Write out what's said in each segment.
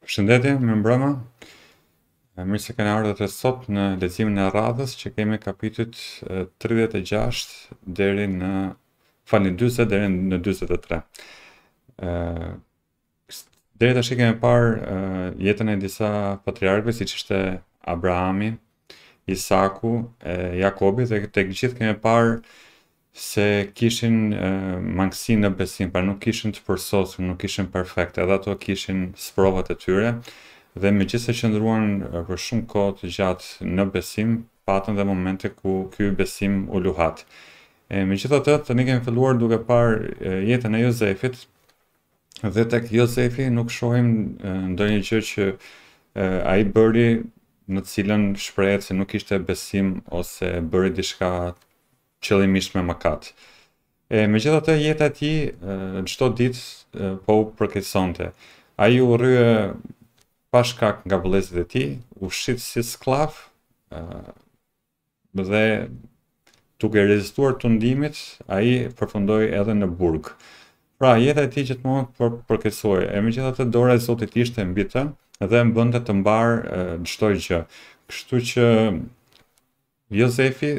Përshëndetje, më mbrëma. Mirë se kene ardhët e sot në lecimin e radhës që kemi kapitit 36 deri në fani 20 deri në 23. Deri të shikë kemi parë jetën e disa patriarkëve, si që shte Abrahami, Isaku, e, Jakobi dhe të gjithë kemi parë se kishin mangësi në besim, pra nuk kishin të përsosur, nuk kishin perfekte, edhe ato kishin sprovat e tyre dhe me gjithë se qëndruan për shumë kohë të gjatë në besim, patën dhe momente ku ky besim u luhat. E, me gjithë atë, të një kemi filluar duke parë jetën e Jozefit, dhe tek Jozefi nuk shohim ndonjë gjë që a i bëri në të cilën shprehet se nuk kishte besim ose bëri diçka qëllimisht me mëkat. E megjithatë jeta e tij çdo ditë po u përkeqësonte. Ai u rrye pa shkak nga vëllezërit e tij, u shit si sklav, ë dhe tuk e rezistuar të ndimit, a i përfundoj edhe në burg. Pra, jetë e ti që të mund përkesoj, e me gjitha të dore e zotit ishte mbitën, edhe më bënte të të mbarë në shtoj që. Kështu që Josefi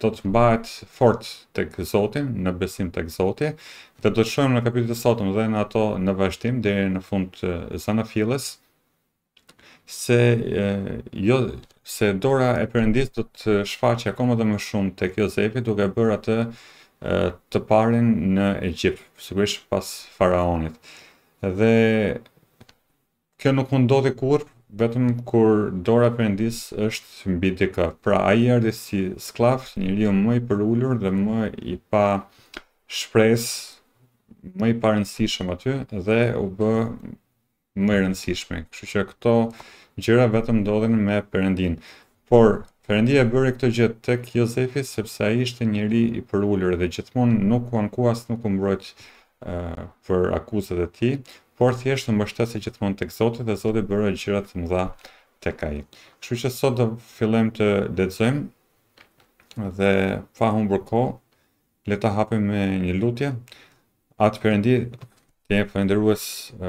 do të mbahet fort të këzotin, në besim të këzotin, dhe do të shumë në kapitullin e sotëm dhe në ato në vazhtim, dhe në fund të zana se e, jo se dora e përëndis do të shfa akoma dhe më shumë të Kjozefi duke bërë atë të parin në Egjip, së pas faraonit. Dhe kjo nuk mund ndodhi kur, vetëm kur dora përëndis është mbi dikë. Pra a i ardi si sklaf, një rio më i përullur dhe më i pa shpres, më i pa rëndësishëm aty dhe u bë më i rëndësishme. Kështu që këto gjëra vetëm ndodhin me përëndin. Por, e bërë këtë gjithë tek Jozefi sepse a i ishte një i përullur dhe gjithmonë nuk u ankuas, nuk u mbrojt uh, për akuzet e tij, por thjesht të mbështesë që të të këzotit dhe zotit bërë e gjirat të mëdha të kaj. Kështu që sot dhe fillem të ledzojmë dhe fa hum bërko, le hapim me një lutje, atë përëndi të jemi përëndërues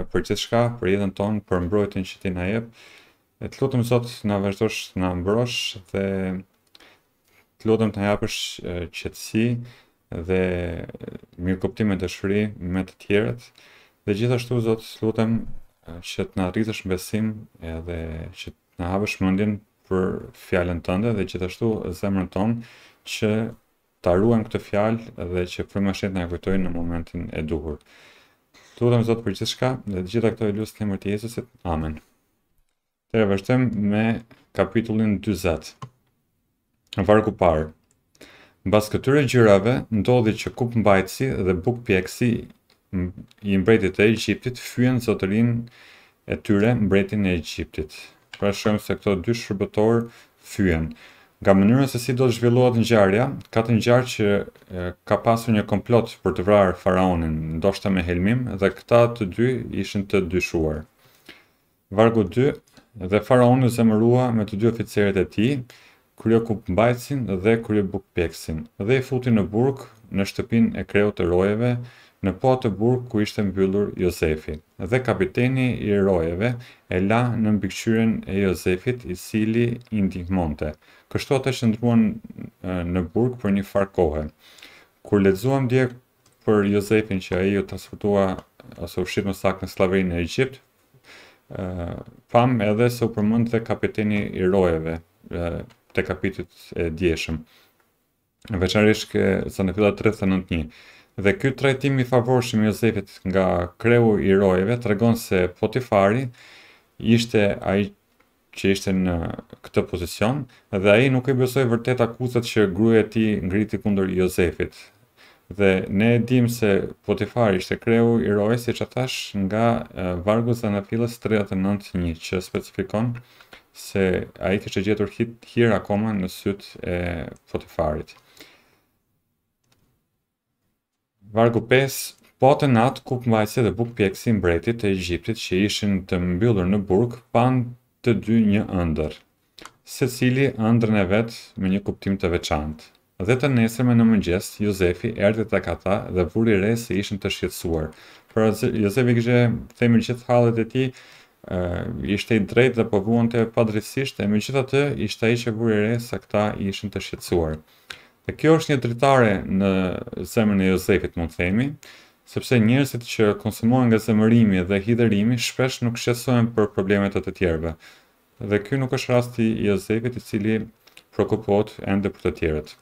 për qëtë shka, për jetën tonë, për mbrojtën që ti na jepë, e të lutëm zot në vazhdojsh në mbrojsh dhe të lutëm të japësh qëtësi dhe mirë kuptime të shri me të tjerët, Dhe gjithashtu, Zotë, lutem që të në rritësh në besim edhe që të në hapësh mundin për fjallën tënde dhe gjithashtu zemrën tonë që të ruen këtë fjallë dhe që frëma shetë në kujtojnë në momentin e duhur. Lutem, Zotë, për gjithë shka dhe gjitha këto e lusë të emër të Jezusit. Amen. Tere, vështëm me kapitullin 20. Në varku parë. Në bas këtyre gjyrave, ndodhi që kup mbajtësi dhe bukë pjekësi i mbretit e Egjiptit fyen zotërin e tyre mbretin e Egjiptit. Pra shohim se këto dy shërbëtor fyen. Nga mënyra se si do të zhvilluohet ngjarja, ka të ngjarë që e, ka pasur një komplot për të vrarë faraonin, ndoshta me helmim dhe këta të dy ishin të dyshuar. Vargu 2 dhe faraoni zemërua me të dy oficerët e tij, krye ku mbajtsin dhe krye bukpeksin, dhe i futi në burg në shtëpinë e kreut të rojeve, në po atë burg ku ishte mbyllur Josefi, dhe kapiteni i erojeve e la në mbikëqyren e Josefit i sili i ndihmonte. Kështu atë shëndruan në burg për një far kohë. Kur ledzuam dje për Josefin që a i u transportua ose u shqit në sak në slavej në Egypt, pam edhe se u përmënd dhe kapiteni i rojeve të kapitit e djeshëm. Veçanërisht kë sa në fillat 39.1 dhe ky trajtim i favorshëm Jozefit nga kreu i rojeve tregon se Potifari ishte ai që ishte në këtë pozicion dhe ai nuk i besoi vërtet akuzat që gruaja e tij ngriti kundër Jozefit. Dhe ne e dim se Potifari ishte kreu i rojeve siç e thash nga Varguza në Filastria 39:1, që specifikon se ai kishte gjetur hir akoma në syt e Potifarit. Vargu 5, po të natë, kup mbajtëse dhe buk pjekësi mbretit të Egjiptit që ishin të mbyllur në burg, pan të dy një ëndër, se cili ëndrën e vetë me një kuptim të veçantë. Dhe të nesërme në mëngjes, Josefi erdi të kata dhe vuri re se ishin të shqetsuar. Për atë, Josefi kështë themi që të halet e ti, uh, ishte i drejt dhe përbuon të padrësisht, e me gjitha të ishte i që vuri re se këta ishin të shqetsuar. E kjo është një dritare në zemrën e Josefit, mund të themi, sepse njerëzit që konsumohen nga zemërimi dhe hidhërimi shpesh nuk shqetësohen për problemet e të tjerëve. Dhe ky nuk është rasti i Josefit i cili prokopot ende për të tjerët.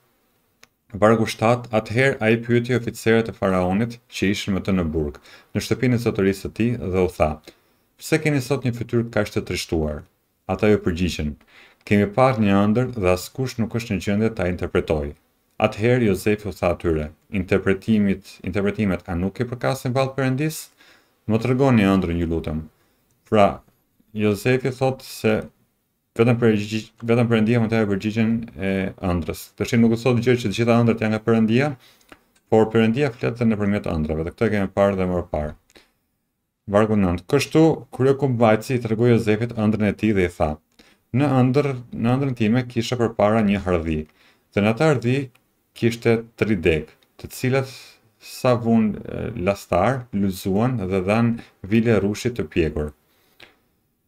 Vargu 7, atëherë ai pyeti oficerët e faraonit që ishin me të në burg, në shtëpinë e zotërisë së tij dhe u tha: "Pse keni sot një fytyrë kaq të trishtuar?" Ata u jo "Kemi parë një ëndër dhe askush nuk është në gjendje ta interpretojë." Atëherë Jozefi u tha atyre, interpretimit, interpretimet a nuk e përkasin vallë Perëndis? Më tregoni ëndrrën, ju lutem. Pra, Jozefi thot se vetëm për vetëm Perëndia mund të ajë përgjigjen e ëndrës. Tash nuk u thotë gjë që të gjitha ëndrat janë nga Perëndia, por Perëndia flet edhe nëpërmjet ëndrave, dhe këtë e kemi parë dhe më parë. Vargu 9. Kështu kurë kumbajci i tregoi Jozefit ëndrën e tij dhe i tha: Në ëndër, në ëndrën time kisha përpara një hardhi. Dhe në atë hardhi kishte 3 deg, të cilat sa vun lastar, lëzuan dhe dhanë vile rushit të pjekur.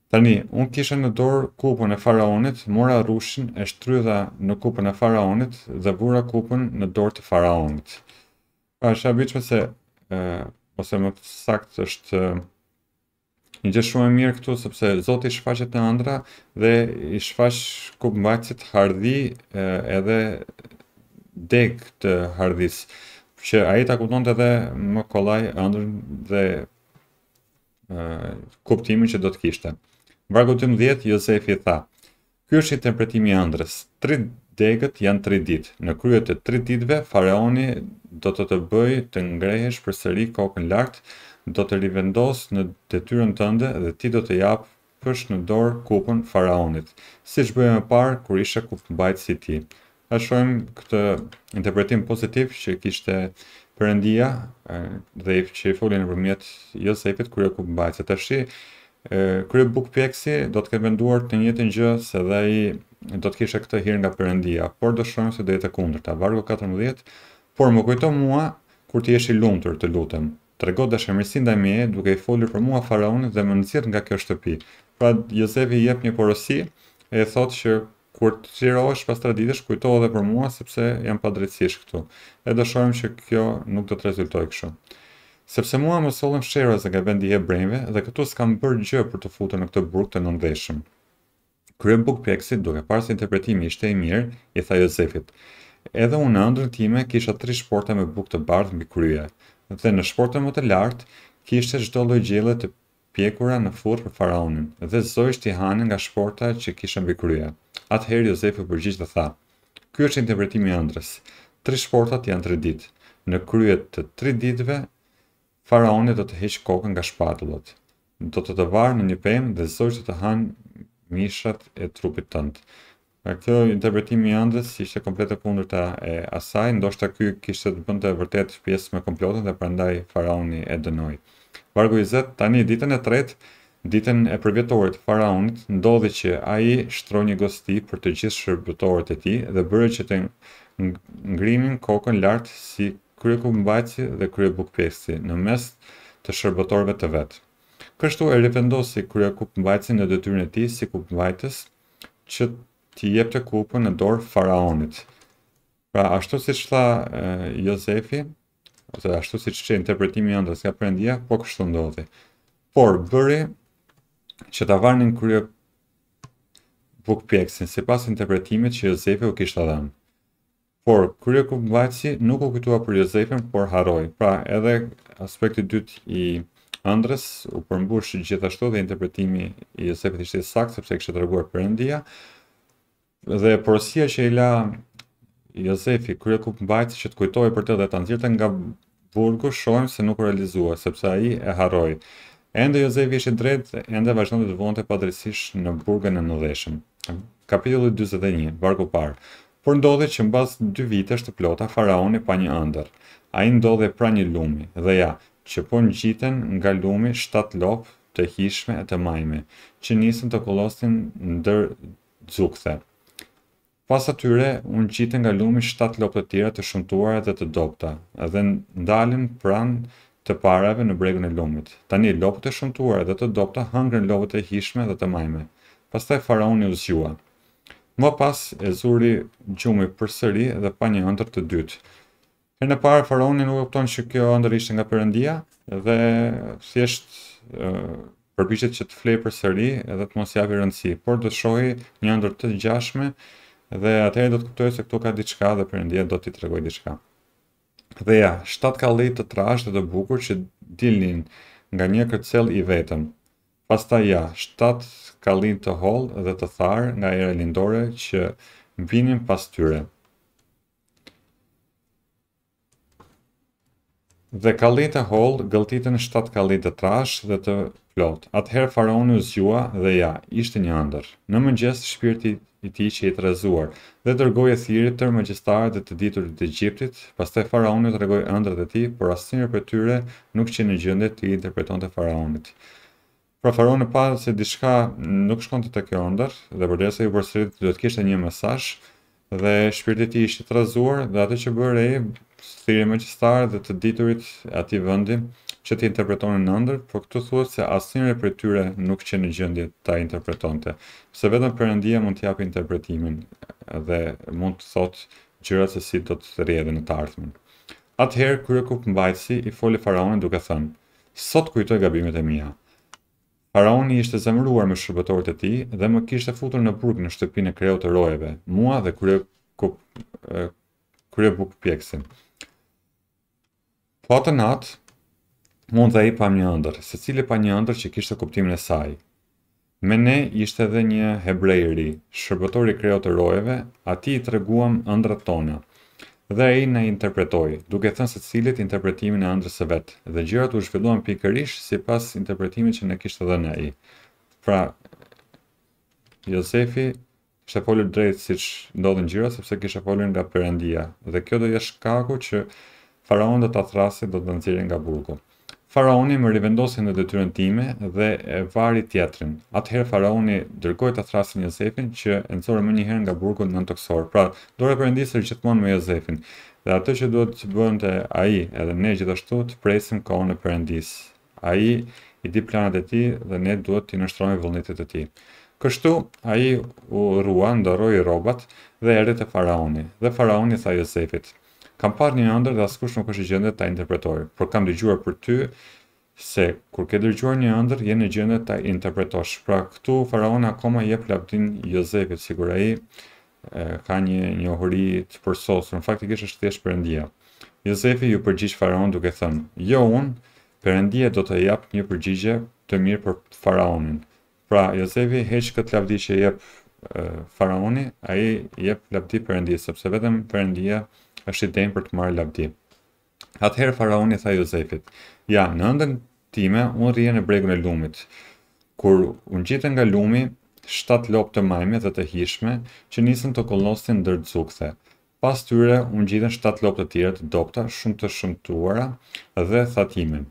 Tani, unë kisha në dorë kupën e faraonit, mora rushin e shtrydha në kupën e faraonit dhe vura kupën në dorë të faraonit. Pa është abyqme se, e, ose më të sakt është, Një gjë shumë e mirë këtu sepse Zoti i shfaqet në ëndra dhe i shfaq kubmbajtësit hardhi e, edhe deg të hardhis, që a i ta kupton edhe më kolaj ëndër dhe uh, kuptimin që do të kishte. Vargu të më Josefi tha, Ky është interpretimi ëndrës, tri degët janë tri ditë, në kryet të tri ditëve, faraoni do të të bëj të ngrehesh për sëri kokën lartë, do të rivendos në detyrën tënde dhe ti do të japë përsh në dorë kupën faraonit, si që bëjë më parë kur isha kuftë bajtë si ti. A shojmë këtë interpretim pozitiv që kishte përëndia dhe i që i folin e përmjet Josefit, kërë e kërë bajtë. Se të shi, kërë buk pjeksi do të ke venduar të njëtë një gjë se dhe i do të kishte këtë hirë nga përëndia, por do shojmë se dhe i të vargu të 14, por më kujto mua kur të i lumtur të lutëm, të rego dëshemërsin dhe mje duke i folir për mua faraunit dhe më nësit nga kjo shtëpi. Pra, Josefi jep një porosi e thot që kur të qirohesh pas traditesh, kujto edhe për mua sepse jam pa drejtësish këtu. E dëshojmë që kjo nuk do të rezultoj kështu. Sepse mua më sollën fshehurës nga vendi i hebrejve dhe këtu s'kam bërë gjë për të futur në këtë burg të nëndeshëm. Krye buk pjekësit duke parës interpretimi ishte i mirë, i tha Jozefit. Edhe unë në ndrën time kisha tri shporta me buk të bardhë mbi krye, dhe në shporta më të lartë kishte çdo lloj gjelle të pjekura në furrë për faraonin, dhe zojisht i hanë nga shporta që kisha mbi krye. Atëherë Jozefi përgjigj dhe tha: "Ky është interpretimi i ëndrës. Tre shportat janë tre ditë. Në krye të tre ditëve faraoni do të heq kokën nga shpatullat. Do të të varë në një pemë dhe zojtë të, të hanë mishat e trupit tënd. Pra këtë interpretimi i ëndrës ishte komplet e kundër të e asaj, ndoshta ky kishte të bënte vërtet pjesë me komplotën dhe prandaj faraoni e dënoi. Vargu 20 tani ditën e tretë Ditën e përvjetorit faraunit ndodhi që ai shtroj një gosti për të gjithë shërbëtorët e tij dhe bërë që të ngrimin kokën lart si kryekumbajtësi dhe kryebukpesi në mes të shërbëtorëve të vet. Kështu e rivendosi kryekumbajtësin në detyrën e tij si kumbajtës që t'i të kupën në dorë faraonit. Pra ashtu si që e, Josefi, ose ashtu si që interpretimi jëndës nga përëndia, po kështu ndodhi. Por, bëri që të varnin krye buk pjekësin, se pas interpretimit që Jozefi u kishtë adhëm. Por, krye kumë vajtësi nuk u kujtua për Jozefin, por haroj. Pra, edhe aspekti dytë i Andres u përmbush gjithashtu dhe interpretimi i Jozefit ishte sakt, sepse kështë të reguar për endia. Dhe porosia që i la Jozefi, krye kumë vajtësi që të kujtoj për të dhe të nëzirëte nga burgu, shojmë se nuk realizua, sepse a i e haroj. Ende Jozefi ishin drejt, ende vazhdojnë të vonte të në burgën e nëdheshëm. Kapitulli 21, barku parë. Por ndodhe që në 2 dy vitesh të plota, faraoni pa një ëndër. A i ndodhe pra një lumi, dhe ja, që po në gjitën nga lumi 7 lopë të hishme e të majme, që nisën të kolostin ndër dzukëthe. Pas atyre, unë gjitën nga lumi 7 lopë të tjera të shumtuara dhe të dopta, edhe ndalim pranë të parave në bregën e lumit. Tani lopët e shëmtuara dhe të dopta hangrën lopët e hishme dhe të majme. Pastaj faraoni u zgjua. Më pas e zuri gjumi përsëri dhe pa një ëndër të dytë. Herë në parë faraoni nuk kupton se kjo ëndër ishte nga Perëndia dhe thjesht ë përpiqet që të flejë përsëri edhe të mos japë rëndësi, por do shohi një ëndër të ngjashme dhe atëherë do të kuptojë se këtu ka diçka dhe Perëndia do t'i tregojë diçka. Dhe ja, shtat kalin të trasht dhe të bukur që dilnin nga një kërcel i vetëm. Pasta ja, shtat kalin të hol dhe të tharë nga ere lindore që mbinin pas tyre. dhe kalit e hol gëlltitën 7 kalit e trash dhe të plot. Atëherë faraoni u zgjua dhe ja, ishte një ëndër. Në mëngjes shpirti i ti që i trazuar dhe të rgojë e thirit tërë dhe të ditur të gjiptit, pas të faraoni të rgojë e ndër dhe ti, por asë prej për tyre nuk që në gjendje të i interpreton të faraonit. Pra faraoni pa se diçka nuk shkon të të dhe për desa i përsërit duhet të kishtë e një mesazh dhe shpirti tij ishte të dhe atë që bërë thirrje magjistare dhe të diturit ati vëndi vendi që të interpretonin në ndër, por këtu thua se asnjëri prej tyre nuk qenë në gjendje ta interpretonte, se vetëm Perëndia mund të japë interpretimin dhe mund të thotë gjëra se si do të rrjedhin në të ardhmen. Atëherë kryekup mbajtësi i foli faraonit duke thënë: "Sot kujtoj gabimet e mia." Faraoni ishte zemruar me shërbëtorët e tij dhe më kishte futur në burg në shtëpinë e kreut të rojeve, mua dhe kërë kryebuk pjeksin. Po të natë, mund dhe i pa një ndër, se cili pa një ndër që kishtë kuptimin e saj. Me ne ishte edhe një hebrejri, shërbëtori kreot e rojeve, ati i treguam ndra tona, dhe e i ne interpretoj, duke thënë se cilit interpretimin e ndrës e vetë, dhe gjërat u shvilluan pikërish si pas interpretimin që ne kishtë edhe ne i. Pra, Josefi ishte folur drejtë si që ndodhin gjërat, sepse kishtë folur nga përëndia, dhe kjo do jeshtë kaku që faraon dhe të atrasi do të nëzirin nga burgu. Faraoni më rivendosin në dëtyrën time dhe e vari tjetrin. Atëherë faraoni dërgoj të atrasin Josefin që e nëzore më njëherë nga burgu në në të kësorë. Pra, do reprendisër gjithmonë me Josefin dhe atë që duhet të bëndë të aji edhe ne gjithashtu të presim ka onë në Aji i di planet e ti dhe ne duhet të nështrojme vëllnitit e ti. Kështu, aji u rruan, dëroj i robat dhe erit e faraoni. Dhe faraoni tha Josefit, Kam parë një ëndër dhe askush nuk është i gjendur ta por kam dëgjuar për ty se kur ke dërgjuar një ëndër, je në të ta interpretosh. Pra këtu faraoni akoma jep lavdin Jozefit, sigur ai ka një njohuri të përsosur. Në fakt i kishte thjesht perëndia. Jozefi ju përgjigj faraon duke thënë: "Jo unë perëndia do të jap një përgjigje të mirë për faraonin." Pra Jozefi heq këtë lavdi që jep faraoni, ai jep lavdi perëndisë, sepse vetëm perëndia është i denjë për të marrë labdi. Atëherë faraoni tha Jozefit, ja, në ndën time, unë rrje në bregun e lumit. Kur unë gjithën nga lumi, 7 lopë të majme dhe të hishme, që nisën të kolostin dërë Pas tyre, unë gjithën 7 lopë të tjera të dopta, shumë të shëmtuara dhe thatimin.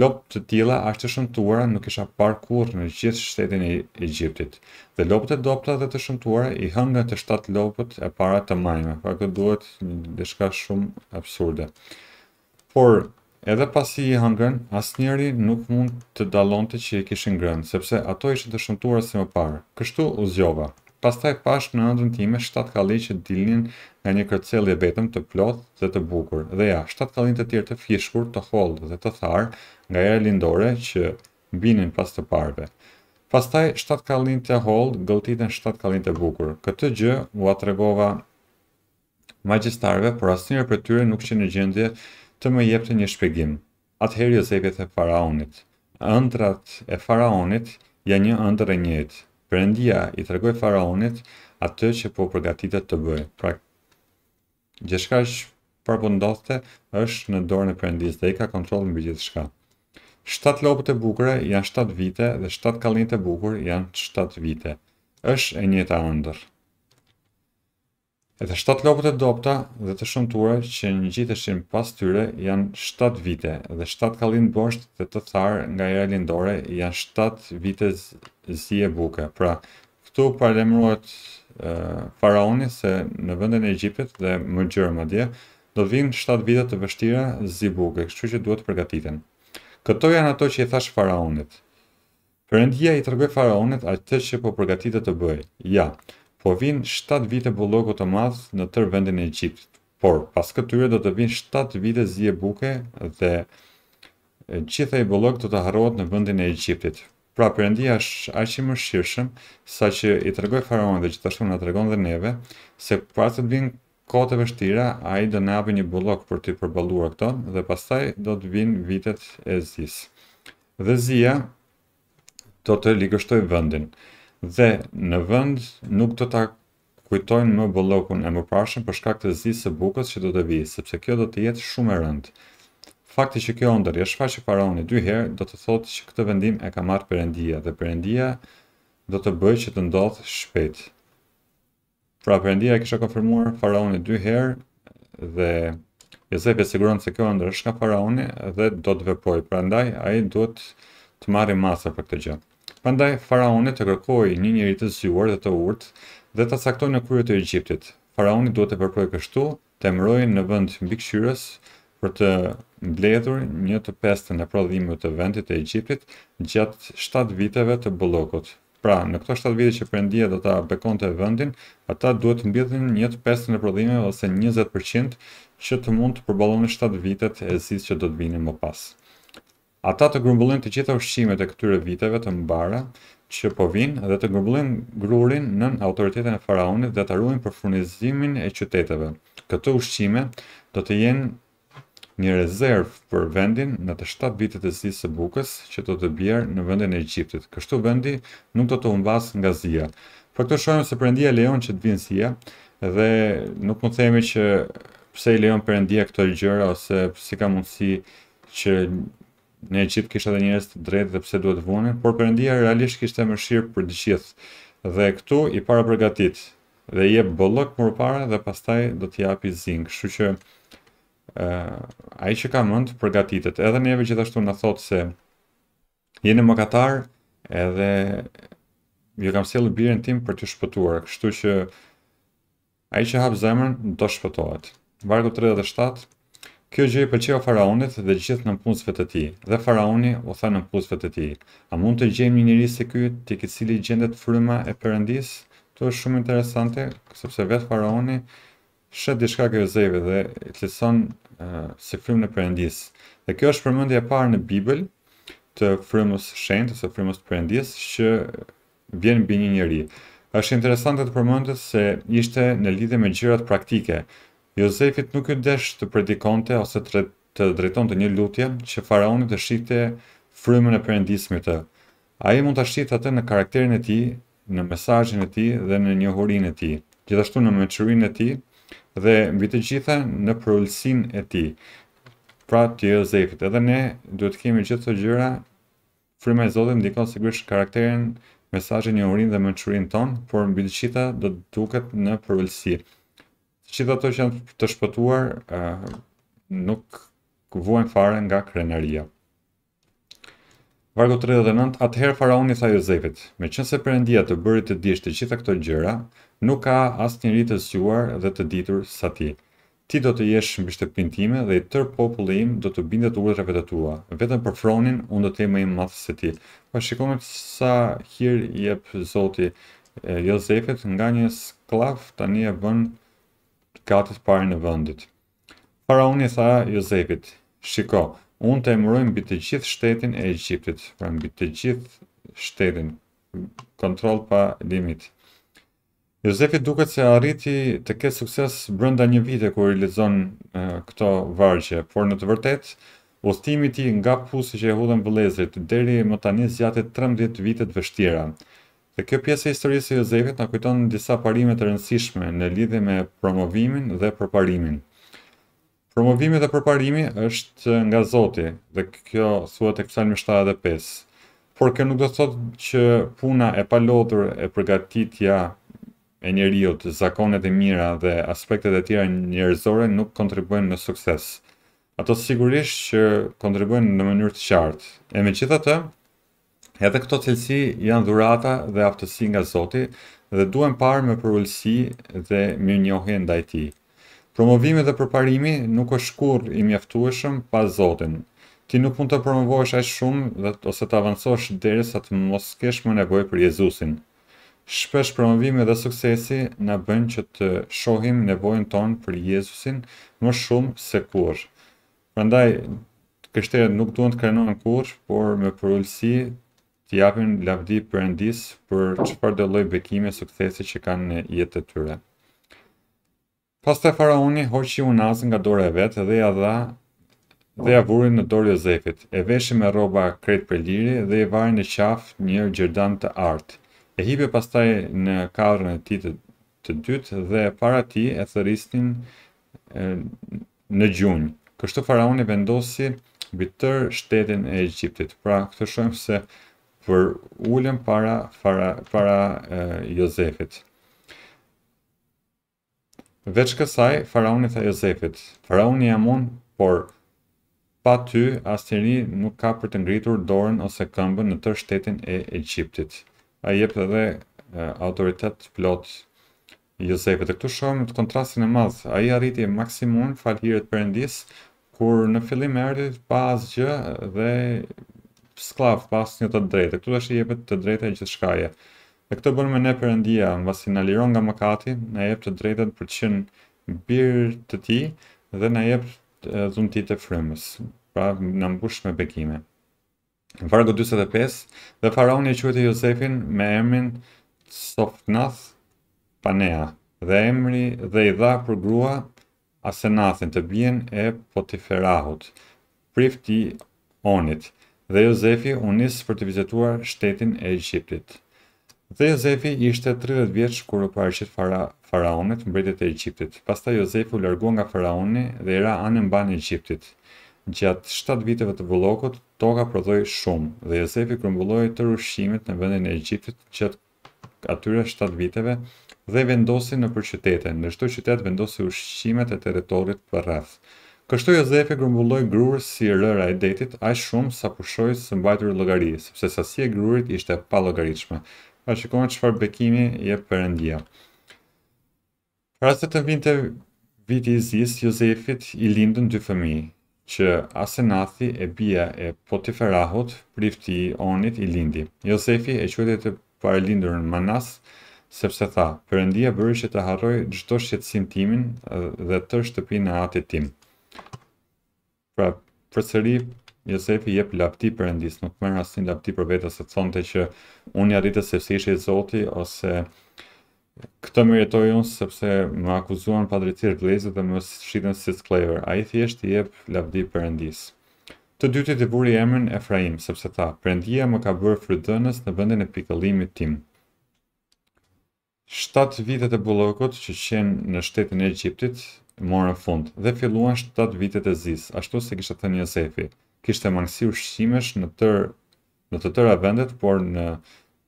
Lopë të tila ashtë të shëmtuara nuk isha par kur në gjithë shtetin e Egyptit. Dhe lopët e dopta dhe të shëmtuara i hënga të shtatë lopët e para të majme. Pra këtë duhet një dishka shumë absurde. Por, edhe pasi i hëngën, asë njeri nuk mund të dalon të që i kishin grënë, sepse ato ishë të shëmtuara se më parë. Kështu u zjova. Pas taj pash në nëndën time, shtatë kali që dilin nga një kërcel e vetëm të plotë dhe të bukur. Dhe ja, 7 kalin të tjerë të fishkur, të holdë dhe të tharë, nga era lindore që binin pas të parve. Pastaj, 7 kalin të hold, gëlltitën 7 kalin të bukur. Këtë gjë, u atregova magjistarve, por asnjëra prej tyre nuk që në gjendje të më jepte një shpjegim. Atëherë Josefi e faraonit: "Ëndrat e faraonit janë një ëndër e njëjtë. Perëndia i tregoi faraonit atë që po përgatitet të bëjë." Pra, gjithçka që po është në dorën e Perëndisë dhe i ka kontroll mbi gjithçka. Shtat lopët e bukure janë shtat vite dhe shtat kalinit e bukur janë shtat vite. është e njëta ëndër. Edhe shtat lopët e dopta dhe të shumëture që një gjithë pas tyre janë shtat vite dhe shtat kalinit bosht dhe të tharë nga e lindore janë shtat vite zi e buke. Pra, këtu parlemruat faraoni se në vëndën e Egjipit dhe më gjërë më dje, do të vinë 7 vite të vështira zi buke, kështu që duhet të përgatitenë. Këto janë ato që i thash faraonit. Perëndia i tregoi faraonit atë që po përgatitej të bëjë. Ja, po vin 7 vite bullokut të madh në tërë vendin e Egjiptit. Por pas këtyre do të vinë 7 vite zi e buke dhe gjitha i bullok të të harrohet në vendin e Egjiptit. Pra Perëndia është aq i mëshirshëm saqë i tregoi faraonit dhe gjithashtu na tregon dhe neve se pas të vinë kohë të vështira, a i do në abë një bullok për t'i përbaluar këto, dhe pasaj do të vinë vitet e zis. Dhe zia do të ligështoj vëndin. Dhe në vënd nuk do t'a kujtojnë më bullokun e më prashën për shkak të zisë e bukës që do të vijë, sepse kjo do të jetë shumë e rëndë. Fakti që kjo ndër e shfaqë paroni dy herë do të thotë që këtë vendim e ka marrë Perëndia dhe Perëndia do të bëjë që të ndodhë shpejt. Pra Perëndia e kisha konfirmuar faraonin dy herë dhe Josef e siguron se kjo ëndër është faraoni dhe do të veproj. Prandaj ai duhet të marrë masa për këtë gjë. Prandaj faraoni të kërkoi një njëri të zgjuar dhe të urtë dhe ta caktoi në kryet e Egjiptit. Faraoni duhet të veprojë kështu, të mbrojë në vend mbikëqyrës për të mbledhur një të pestën e prodhimi të vendit të Egjiptit gjatë 7 viteve të bullokut. Pra, në këto 7 vite që përëndia do ta bekon të vëndin, ata duhet të mbitin njët 5 në prodhime dhe 20% që të mund të përbalon në 7 vitet e zis që do të bini më pas. Ata të grumbullin të gjitha ushqimet e këtyre viteve të mbara që po vinë dhe të grumbullin grurin në autoritetin e faraunit dhe të arruin për furnizimin e qyteteve. Këto ushqime do të jenë një rezervë për vendin në të 7 vitet e zi së bukës që do të bjerë në vendin e Egjiptit. Kështu vendi nuk do të humbas nga zia. Për këtë shojmë se përëndia lejon që të vinë zia dhe nuk mund themi që pse i lejon përëndia këto gjëra ose si ka mundësi që në Egjipt kishtë edhe njërës të drejtë dhe pse duhet vune, por përëndia realisht kishte e mëshirë për të dhe këtu i para përgatit dhe i e bëllëk mërë para dhe pastaj do t'japi zingë, shu që ai që ka mend përgatitet. Edhe neve gjithashtu na thot se jeni më katar edhe ju kam sjellë birën tim për të shpëtuar. Kështu që ai që hap zemrën do shpëtohet. Vargu 37 Kjo gjë i përqeo faraunit dhe gjithë në të ti, dhe farauni o tha në të ti. A mund të gjejmë një njerëz rrisë të të cili gjendet fryma e përëndis? Të është shumë interesante, sepse vetë farauni shet diçka kërë Jozefi dhe i thëson uh, se frymë në Perëndis. Dhe kjo është përmendje e parë në Bibël të frymës shenjt ose frymës të Perëndis që vjen mbi një njeri. Është interesante të përmendet se ishte në lidhje me gjërat praktike. Jozefit nuk i desh të predikonte ose të, të drejton të një lutje që faraoni të shqipte frymën e përëndis të. A i mund të shqipte atë në karakterin e ti, në mesajin e ti dhe në njohurin e ti. Gjithashtu në mëqërin e ti dhe mbi të gjitha në përullësin e ti. Pra të jo zefit, edhe ne duhet kemi gjithë të gjyra frime e zodhe ndikon se gërsh karakterin mesajin një urin dhe më qërin ton, por mbi të gjitha do të duket në përullësi. Të gjitha të që janë të shpëtuar uh, nuk vuen fare nga krenaria. Vargu 39, atëherë faraoni tha Jozefit, me qënëse përëndia të bërit të dishtë të gjitha këto gjëra, nuk ka asë një rritë të zhuar dhe të ditur sa ti. Ti do të jesh mbi shtepin time dhe i tër populli im do të bindet urdhrave të tua. Vetëm për Fronin unë do të jem më i madh se ti. Po shikojmë sa hir i jep Zoti Jozefit nga një sklav tani e bën katës parë në vendit. Faraoni tha Jozefit, "Shiko, unë të emëroj mbi të gjithë shtetin e Egjiptit, pra mbi të gjithë shtetin kontroll pa limit." Josefi duket se arriti të ketë sukses brenda një vite kur i lexon këto vargje, por në të vërtetë udhtimi i tij nga pusi që e hudhen vëllezërit deri më tani zjatit 13 vite të vështira. Dhe kjo pjesë e historisë e Jozefit në kujton në disa parimet të rëndësishme në lidhe me promovimin dhe përparimin. Promovimi dhe përparimi është nga Zoti dhe kjo thuet e kësalmi 7 dhe 5. Por kjo nuk do të thotë që puna e palotur e përgatitja e njeriut, zakonet e mira dhe aspektet e tjera njerëzore nuk kontribuen në sukses. Ato sigurisht që kontribuen në mënyrë të qartë. E me qitha të, edhe këto të cilësi janë dhurata dhe aftësi nga Zoti dhe duen parë me përullësi dhe mjë njohi nda i ti. Promovimi dhe përparimi nuk është kur i mjaftueshëm pa Zotin. Ti nuk mund të promovohesh aq shumë dhe ose të avancosh derisa të mos kesh më nevojë për Jezusin. Shpesh promovimi dhe suksesi në bënë që të shohim nevojnë tonë për Jezusin më shumë se kur. Përndaj, kështerët nuk duhet të krenohen kur, por me përullësi të japin lavdi për endis për që farë bekime suksesi që kanë në jetë të tyre. Pas të faraoni, hoqë i unazën nga dore e vetë dhe ja dha dhe ja vurin në dorë Jozefit, e veshë me roba kretë për liri dhe i varin në qafë një gjerdan të artë. E hipe pastaj në kadrën e ti të, dytë dhe para ti e thërisnin në gjunjë. Kështu faraoni e vendosi bitër shtetin e Egjiptit. Pra, këtë shumë se për ulën para, para, para e, Jozefit. Veç kësaj, faraoni tha Jozefit, faraoni jam unë, por pa ty, asë nuk ka për të ngritur dorën ose këmbën në tër shtetin e Egjiptit a jep edhe autoritet plot Josefit. Dhe këtu shohim të kontrastin e madh. Ai arriti maksimum falëhirit Perëndis kur në fillim erdhi pa asgjë dhe sklav pa asnjë të drejtë. Këtu tash i jepet të drejtë gjithçkaje. Dhe këtë bën me ne Perëndia, mbasi na liron nga mëkati, na jep të drejtën për të qenë bir të tij dhe na jep dhuntit e frymës. Pra, në mbush me bekime vargu 25, dhe faraoni e quajti Josefin me emrin Sofnath Panea, dhe emri dhe i dha për grua Asenathin të bjen e Potiferahut, prifti Onit, dhe Josefi u nis për të vizituar shtetin e Egjiptit. Dhe Josefi ishte 30 vjeç kur u paraqit fara faraonit, mbretit të Egjiptit. Pastaj Josefi u largua nga faraoni dhe era anë mban e Egjiptit. Gjatë 7 viteve të bullokut, toka prodhoi shumë dhe Josefi grumbulloi të rrushimit në vendin e Egjiptit gjatë atyre 7 viteve dhe vendosi në përqytete, në shto qytet vendosi ushqimet e teritorit për rrath. Kështu Jozefi grumbulloi grurë si rëra e detit, aq shumë sa pushoi së mbajtur llogari, sepse sasia e grurit ishte pa llogaritshme. A shikoni çfarë bekimi jep Perëndia. Rastet të vinte viti i zisë, Jozefit i lindën dy fëmijë, që Asenathi e bia e Potiferahut, prifti i Onit i lindi. Josefi e quajte të parë lindur në Manas, sepse tha, përëndia bëri që të haroj çdo shqetësim timin dhe të shtëpinë e atit tim. Pra, përsëri Josefi jep lavdi Perëndis, nuk merr asnjë lavdi për vetes se thonte që unë arritë sepse ishte i zoti ose këtë më jetoj unë sepse më akuzuan pa drejtësirë vlezë dhe më shqitën si sklever. A i thjesht i jep lavdi përëndisë. Të dytit i buri emrin Efraim, sepse ta, përëndia më ka bërë frydënës në vendin e pikëllimit tim. 7 vitet e bullokut që qenë në shtetin e Egjiptit, morën fund, dhe filluan 7 vitet e zis, ashtu se kishtë të një zefi. Kishtë e mangësi ushqimesh në, tër, në të tëra vendet, por në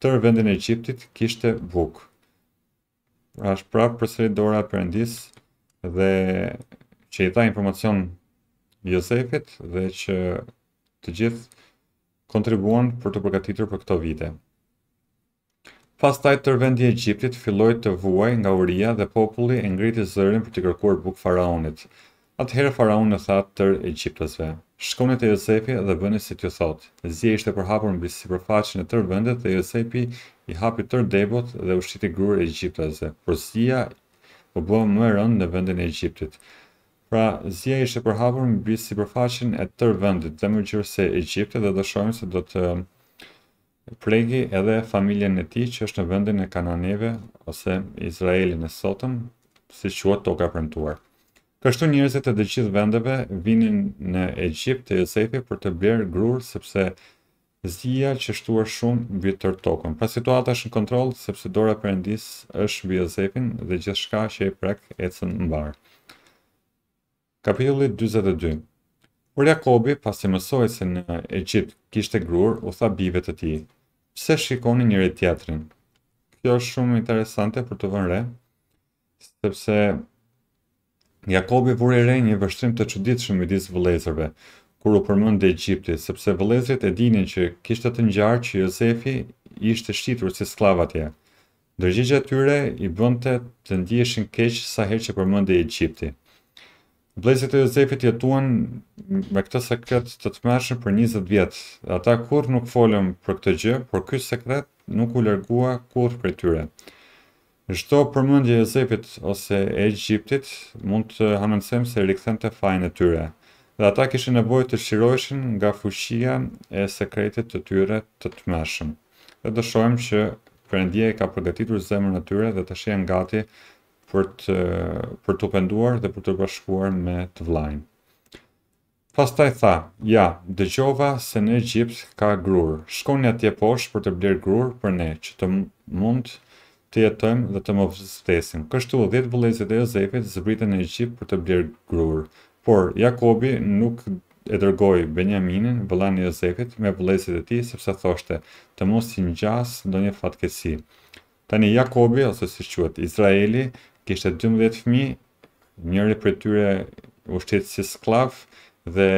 tër vendin e Egjiptit kishte bukë është prapë përsëri dora përëndis dhe që i ta informacion Josefit dhe që të gjithë kontribuan për të përgatitur për këto vite. Pas taj të rëvendi e Gjiptit filloj të vuaj nga uria dhe populli e ngriti zërin për të kërkuar buk faraonit. Atëherë faraon në thatë të rë Gjiptësve. Shkonit e Josefi dhe bëni si të thotë. Zje ishte përhapur në bisi përfaqin e të rëvendet dhe Josefi i hapi tër debot dhe ushtiti grurë gruaja egjipteze. Por Zia u bë më e rëndë në vendin e Egjiptit. Pra Zia ishte përhapur mbi sipërfaqen e tër vendit, dhe më qyrë se Egjipti do të shohim se do të plegi edhe familjen e tij që është në vendin e Kananeve ose Izraelin e sotëm, si quhet toka premtuar. Kështu njerëzit e të gjithë vendeve vinin në Egjipt te Josefi për të bler grur sepse zia që shtuar shumë mbi tokën. Pra situata është në kontroll sepse dora perëndis është mbi Josepin dhe gjithçka që e prek ecën mbar. Kapitulli 42. Por Jakobi, pas e mësoj se në Egjipt kishte grur, u tha bive të ti, pse shikoni njëri tjetrin? Kjo është shumë interesante për të vënre, sepse Jakobi vuri re një vështrim të çuditshëm midis vëllezërve kur u përmend Egjipti, sepse vëllezërit e dinin që kishte të ngjarë që Josefi ishte shitur si skllav atje. Ndërgjigja tyre i bënte të ndiheshin keq sa herë që përmendej Egjipti. Vëllezërit e Josefit jetuan me këtë sekret të tmerrshëm për 20 vjet. Ata kurrë nuk folën për këtë gjë, por ky sekret nuk u largua kurrë prej tyre. Çdo përmendje e Josefit ose e Egjiptit mund të hanonsem se rikthente fajin e tyre dhe ata kishin nevojë të lëshiroheshin nga fuqia e sekretit të tyre të tmeshëm. Dhe do shohim që Perëndia i ka përgatitur zemrën e tyre dhe tash janë gati për të për të penduar dhe për të bashkuar me të vllajin. Pastaj tha, ja, dëgjova se në Egjipt ka grur. Shkoni atje poshtë për të blerë grur për ne, që të mund të jetojmë dhe të më vështesim. Kështu 10 vëllezërit e të zbritën në Egjipt për të blerë grur. Por Jakobi nuk e dërgoi Benjaminin, vëllain e me vullësit e tij, sepse thoshte të mos i do ndonjë fatkesi. Tani Jakobi, ose si quhet Izraeli, kishte 12 fëmijë, njëri prej tyre u shtet si sklav dhe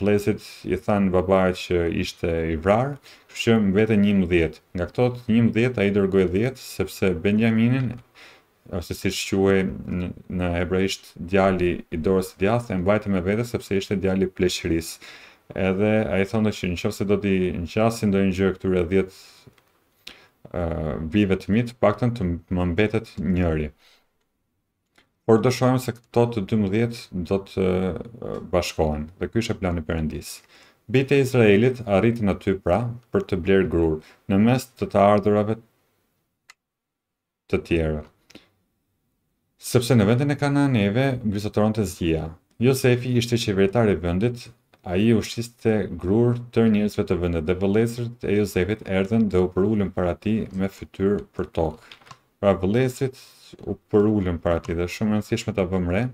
vlezit i than babaj që ishte i vrar, shumë vete një mëdhjet. Nga këtot, një mëdhjet a i dërgoj dhjet, sepse Benjaminin ose si që quaj në hebrejsht djali i dorës të djath, e mbajti me vete sepse ishte djali pleqëris. Edhe a i thonë që në qëfë se do t'i në qasin do i në gjë këture djetë uh, vive të mitë, pak të më mbetet njëri. Por do shojmë se këto të 12 do të uh, bashkohen, dhe ky ishe plani përëndisë. Bite Izraelit arritin aty pra për të blerë grur, në mes të të ardhurave të tjera sepse në vendin e Kananeve vizatoron të zgjia. Josefi ishte qeveritar i vendit, a i ushtiste grur të njësve të vendet dhe vëlezrit e Josefit erdhen dhe u përullin për ati me fytyr për tokë. Pra vëlezrit u përullin për ati dhe shumë nësishme të vëmre,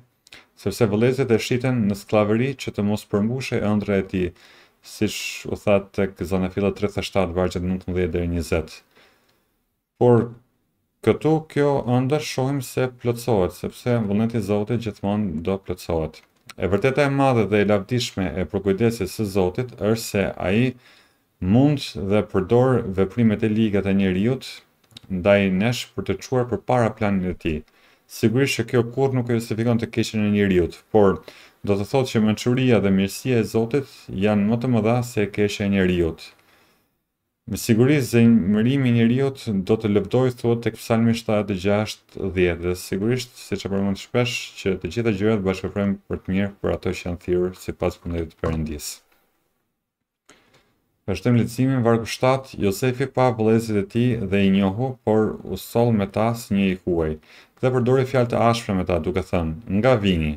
sepse vëlezrit e shiten në sklaveri që të mos përmbushe e ndre e ti, si sh, u thatë të këzana fila 37, vargjët 19 dhe 20. Por këtu kjo ëndër shohim se plëcohet, sepse vëllënëti Zotit gjithmonë do plëcohet. E vërteta e madhe dhe e lavdishme e përkujdesit së Zotit është se a i mund dhe përdor veprimet e ligat e njeriut ndaj nesh për të quar për para planin e ti. Sigurisht që kjo kur nuk e justifikon të keqen e njeriut, por do të thot që mënquria dhe mirësia e Zotit janë më të mëdha se keqen e njeriut, Me siguri mërimi i njerëzit do të lëvdoj thuhet tek Psalmi 76 dhe sigurisht siç e përmend shpesh që të gjitha gjërat bashkëpunojnë për të mirë për ato që janë thirrur sipas kundërit të Perëndisë. Vazhdim leximin vargu 7 Josefi pa vëllezërit e tij dhe i njohu, por u soll me ta së një i huaj. Dhe përdori fjalë të ashpra me ta duke thënë: "Nga vini?"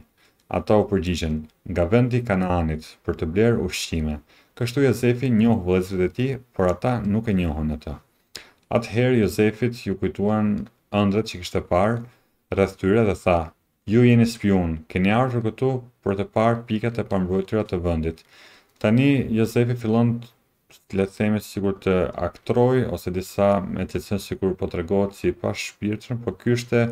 Ata u përgjigjen: "Nga vendi Kanaanit për të bler ushqime." Kështu Jozefi njohë vëllezrit e ti, por ata nuk e njohën e të. Atëherë Jozefit ju kujtuan ëndrët që kishte parë rreth tyre dhe tha, ju jeni spion, keni ardhur këtu për të parë pikat e pambrojtura të vendit. Tani Jozefi fillon le të themi sikur të aktroj ose disa me të cilën sikur po regohet si pa shpirtën, por ky ishte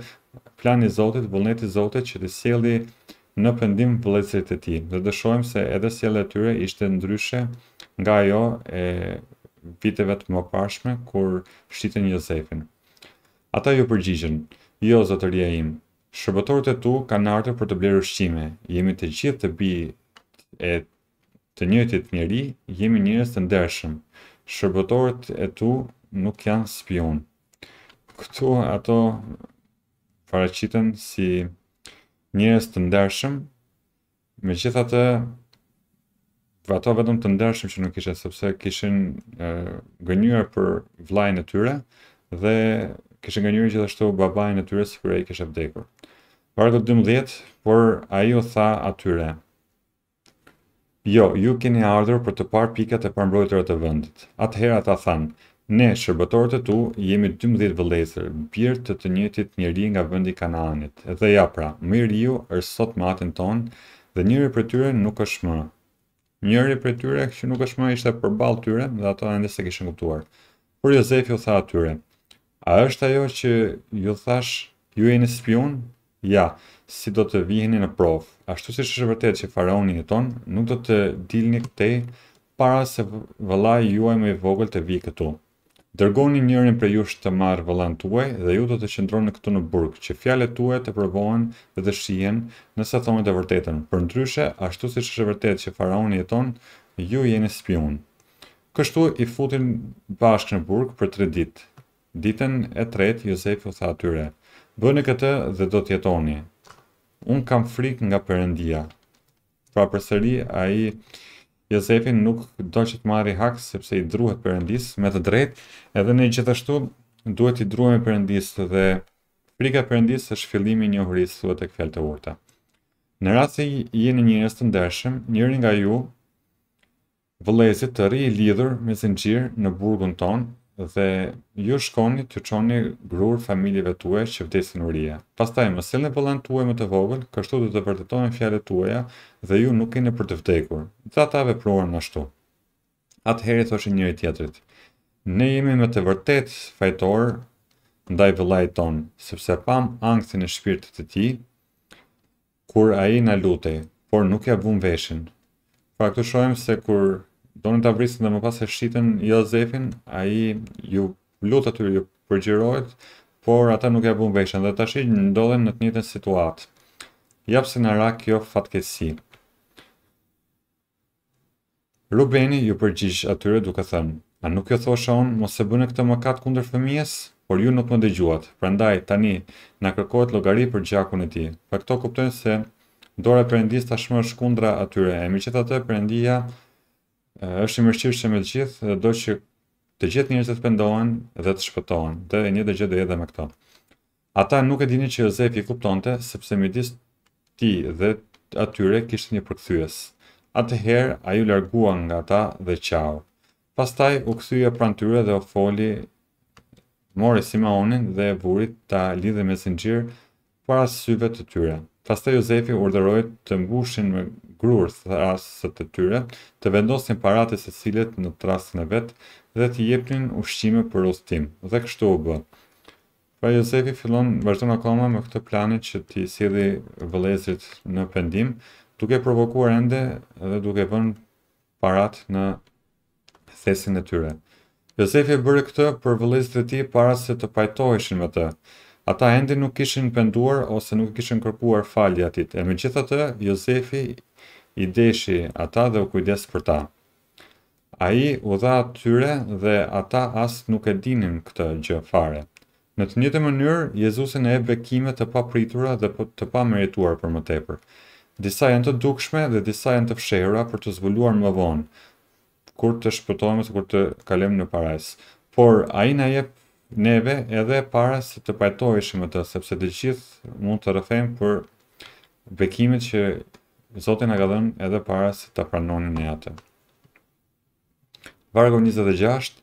plani i Zotit, vullneti i Zotit që të seli, uh, në pendim vëllezërit e tij. Dhe dëshojmë se edhe sjellja e tyre ishte ndryshe nga ajo e viteve të mëparshme kur shitën Josefin. Ata ju përgjigjen: "Jo zotëria im, shërbëtorët e tu kanë ardhur për të blerë ushqime. Jemi të gjithë të bi e të njëjtit njerëj, jemi njerëz të ndershëm. Shërbëtorët e tu nuk janë spion." Këtu ato paraqiten si Njërës të ndershëm, me gjitha të ato vetëm të ndershëm që nuk ishe, sëpse kishin gënyër për vlajnë e tyre, dhe kishin gënyër gjithashtu babajnë e tyre së kërë e i kishe vdekur. Parë të por a ju tha atyre, Jo, ju keni ardhur për të parë pikat e përmbrojtërët të vendit. Atëherë ata thanë: Ne, shërbëtorët e tu, jemi 12 vëlezër, birë të të njëtit njëri nga vëndi kanaanit. Dhe ja pra, mirë ju është sot matin tonë dhe njëri për tyre nuk është më. Njëri për tyre që nuk është më ishte për balë tyre dhe ato ende se kishën kuptuar. Por Jozefi ju tha atyre, a është ajo që ju thash ju e në spion? Ja, si do të vihni në prof. Ashtu si shështë vërtet që faraoni e tonë, nuk do të dilni këtej para se vëllaj juaj i vogël të vi këtu. Dërgoni njërin për jush të marrë vëllan tuaj dhe ju do të qëndroni këtu në burg, që fjalet tuaj të provohen dhe të shihen nëse thonë të vërtetën. Për tryshe, ashtu siç është e vërtetë që faraoni jeton, ju jeni spion. Kështu i futin bashkë në burg për 3 ditë. Ditën e tretë Josef u tha atyre: "Bëni këtë dhe do të jetoni. Unë kam frikë nga Perëndia." Pra përsëri ai uh, Josefin nuk do që të marri hak sepse i druhet përëndis me të drejt edhe në gjithashtu duhet i druhet me përëndis dhe frika përëndis është fillimi një huris dhe të këfjel të urta në ratë se jeni njërës të ndershëm njërin nga ju vëlezit të ri i lidhur me zinqirë në burgun tonë dhe ju shkoni të qoni grur familjeve tue që vdesin uria. Pastaj më silni volan tue më të vogël, kështu dhe të vërtetojnë fjallet tueja dhe ju nuk keni për të vdekur, dhe ata veproren në shtu. është një njëri tjetrit, ne jemi me të vërtet fajtor ndaj vëllajt ton, sepse pam angësin e shpirtit të ti, kur a i në lutej, por nuk ja vun veshin. Pra këtu shojmë se kur donin ta vrisin dhe më pas e shitën Jozefin, ai ju lut aty ju përgjirohet, por ata nuk e bën veshën dhe tash ndodhen në të njëjtën situatë. Jap se na ra kjo fatkesi. Rubeni ju përgjish atyre duke thënë, a nuk jo thosha unë, mos se bëne këtë mëkat kundër fëmijës, por ju nuk më dëgjuat, prandaj tani na kërkohet logari për gjakun e ti. Për këto kuptojnë se dore përëndis tashmë është kundra atyre, e mi që përëndia është i mërqirë që me të gjithë, dhe do që të gjithë njerëzit dhe të pëndohen dhe të shpëtohen, dhe një dhe gjithë dhe edhe me këto. Ata nuk e dini që Jozefi i kuptonte, sepse midis ti dhe atyre kishtë një përkëthyës. Atëherë ai u a ju largua nga ata dhe qau. Pastaj u kthye pranë në tyre dhe o foli Mori Simaonin dhe e vuri ta lidhe me zingjirë para syve të tyre. Pastaj Jozefi urdhëroi të mbushin me grur thrasë të tyre, të vendosin paratë së cilet në trasën e vet dhe të jepnin ushqime për rostim. Dhe kështu u bë. Pra Jozefi fillon vazhdon akoma me këtë planit që t'i sjelli vëllezrit në pendim, duke provokuar ende dhe duke vënë parat në thesin e tyre. Jozefi bëri këtë për vëllezrit e tij para se të pajtoheshin me të. Ata endi nuk kishin penduar ose nuk kishin kërkuar falje atit, e me gjitha të, Josefi i deshi ata dhe u kujdes për ta. A i u dha atyre dhe ata as nuk e dinin këtë gjë fare. Në të njëtë mënyrë, Jezusin e e bekime të pa pritura dhe po- të pa merituar për më tepër. Disa janë të dukshme dhe disa janë të fshehura për të zvulluar më vonë, kur të shpëtojmë të kur të kalem në parajsë. Por, a i në jep neve edhe para se të pajtoheshim atë, sepse të gjithë mund të rrëfejmë për bekimet që Zoti na ka dhënë edhe para se ta pranonim ne atë. Vargu 26,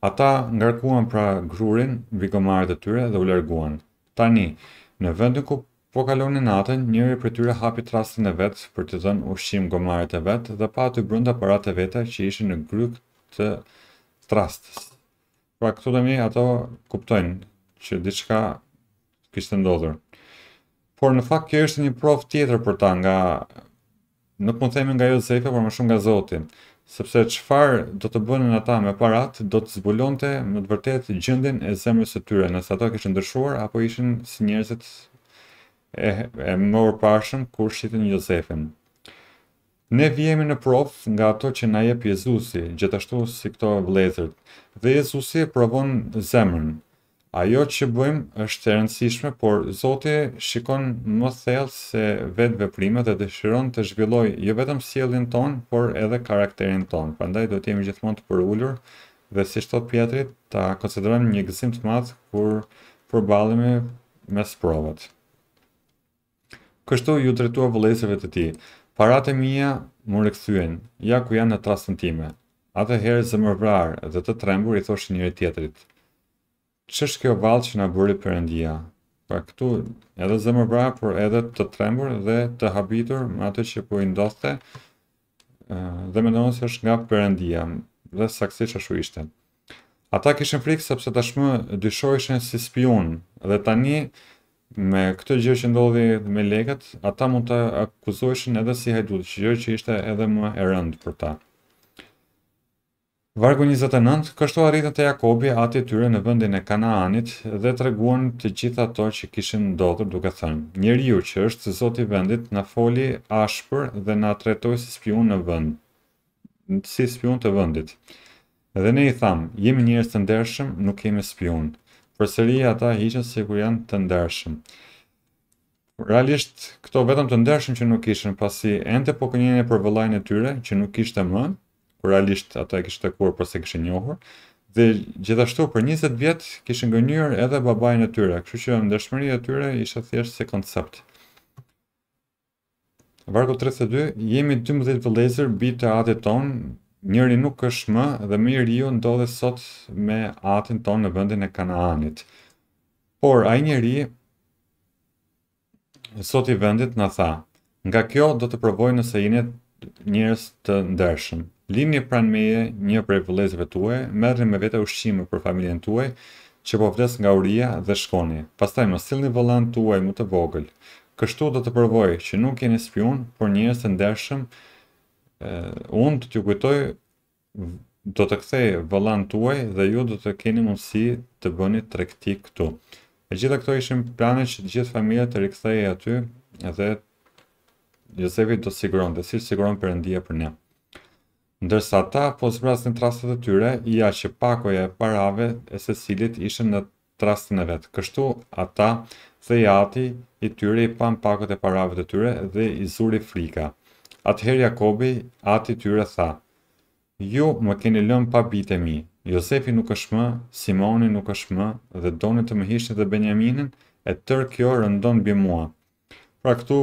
ata ngarkuan pra grurin mbi gomarët e tyre dhe u larguan. Tani, në vendin ku po kalonin natën, njëri prej tyre hapi trastin e vet për të dhënë ushqim gomarët e vet dhe pa aty brenda aparatet e veta që ishin në gryk të trastës. Pra këtu të mi ato kuptojnë që diçka të ndodhur. Por në fakt kjo është një prov tjetër për ta nga nuk mund themi nga Josefe, por më shumë nga Zoti, sepse çfarë do të bënin ata me paratë do të zbulonte në të vërtetë gjendjen e zemrës së tyre, nëse ata kishin ndërshuar, apo ishin si njerëzit e e më parshëm kur shqitin Josefin. Ne vijemi në prof nga ato që na jep Jezusi, gjithashtu si këto vlezërt, Dhe Jezusi e provon zemrën. Ajo që bëjmë është e rëndësishme, por Zoti shikon më thellë se vetë veprimet dhe dëshiron të zhvillojë jo vetëm sjelljen tonë, por edhe karakterin tonë. Prandaj do të jemi gjithmonë të përulur dhe si shtot Pietrit ta konsiderojmë një gëzim të madh kur përballemi me provat. Kështu ju drejtuar vëllëzërve të tij. Parat e mija më rëkthyen, ja ku janë në trasën time. Atë herë zë mërbrarë dhe të trembur i thoshë njëri tjetërit. Që është kjo valë që nga bërë përëndia? Pra këtu edhe zë mërbrarë, por edhe të trembur dhe të habitur më atë që po i ndoste dhe me nëmonë se është nga përëndia dhe saksi që shu ishte. Ata kishën frikë sepse tashmë dyshojshën si spion dhe tani me këtë gjë që ndodhi me legat, ata mund të akuzoheshin edhe si hajdut, që gjë që ishte edhe më e rëndë për ta. Vargu 29, kështu arritën të Jakobi ati tyre në vëndin e Kanaanit dhe të reguan të gjitha ato që kishin ndodhur duke thënë. Njeri ju që është zoti vendit në foli ashpër dhe në atretoj si spion në vënd, si spion të vëndit. Dhe ne i thamë, jemi njërës të ndershëm, nuk jemi spionë për sëri ata hiqen se kur janë të ndershëm. Realisht, këto vetëm të ndershëm që nuk ishën, pasi ente po kënjene për vëllajnë e tyre, që nuk ishte më, kur realisht ata e kishtë të kur përse kishtë njohur, dhe gjithashtu për 20 vjetë kishtë në edhe babajnë e tyre, këshu që ndershmëri e tyre ishte thjeshtë se koncept. Vargo 32, jemi 12 vëlezër bitë atë tonë, Njëri nuk është më dhe më i ndodhe sot me atin ton në vendin e Kanaanit. Por ai njëri sot i vendit na tha, nga kjo do të provoj nëse jeni njerëz të ndershëm. Lini pran meje një prej vëllezërve tuaj, merrni me vete ushqim për familjen tuaj, që po vdes nga uria dhe shkoni. Pastaj më sillni vëllain tuaj më të vogël. Kështu do të provoj që nuk jeni spion, por njerëz të ndershëm, unë të t'ju kujtoj do të kthej vëllan tuaj dhe ju do të keni mundësi të bëni tregti këtu. E gjitha këto ishin plane që të gjithë familja të rikthehej aty dhe Josefi do siguron, dhe si siguron përëndia për ne. Ndërsa ta, po zbrasin trastet e tyre, ja që pakoja e parave e secilit ishen në trastin e vetë. Kështu, ata dhe jati i tyre i pan pakot e parave të tyre dhe i zuri frika. Atëherë Jakobi, ati tyre tha, Ju më keni lëmë pa bitë e mi, Josefi nuk është më, Simoni nuk është më, dhe doni të më hishtë dhe Benjaminin, e tërë kjo rëndon bë mua. Pra këtu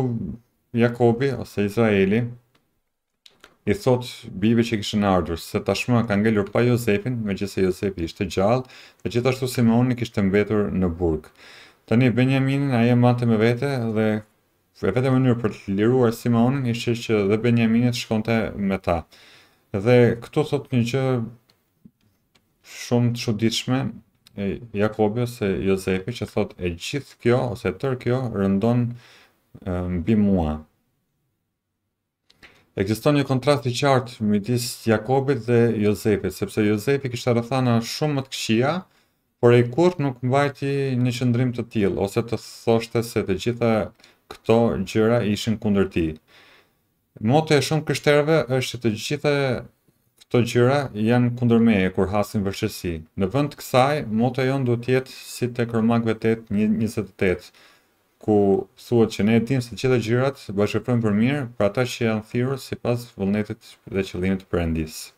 Jakobi, ose Izraeli, i thot bive që i kishë ardhur, se tashmë ka ngellur pa Josefin, me që se Josefi ishte gjallë, dhe që Simoni kishtë mbetur në burg. Tani Benjaminin, aje mante me vete dhe e vetë mënyrë për të liruar Simonin ishte që dhe Benjaminit shkonte me ta. Dhe këtu thot një gjë shumë të çuditshme e Jakobi ose Josepi që thot e gjithë kjo ose tërë kjo rëndon mbi mua. Ekziston një kontrast i qartë midis Jakobit dhe Josepit, sepse Jozefi kishte arëthana shumë më të këshia, por ai kurrë nuk mbajti një qëndrim të tillë ose të thoshte se të gjitha këto gjëra ishin kundër ti. Motë e shumë kështerve është të gjitha këto gjëra janë kundër meje kur hasin vërshësi. Në vënd të kësaj, motë e jonë duhet jetë si të kërmakve të 28, ku thuat që ne e tim se gjitha gjërat bashkëpërën për mirë për ata që janë thirë si pas vëllnetit dhe qëllimit për endisë.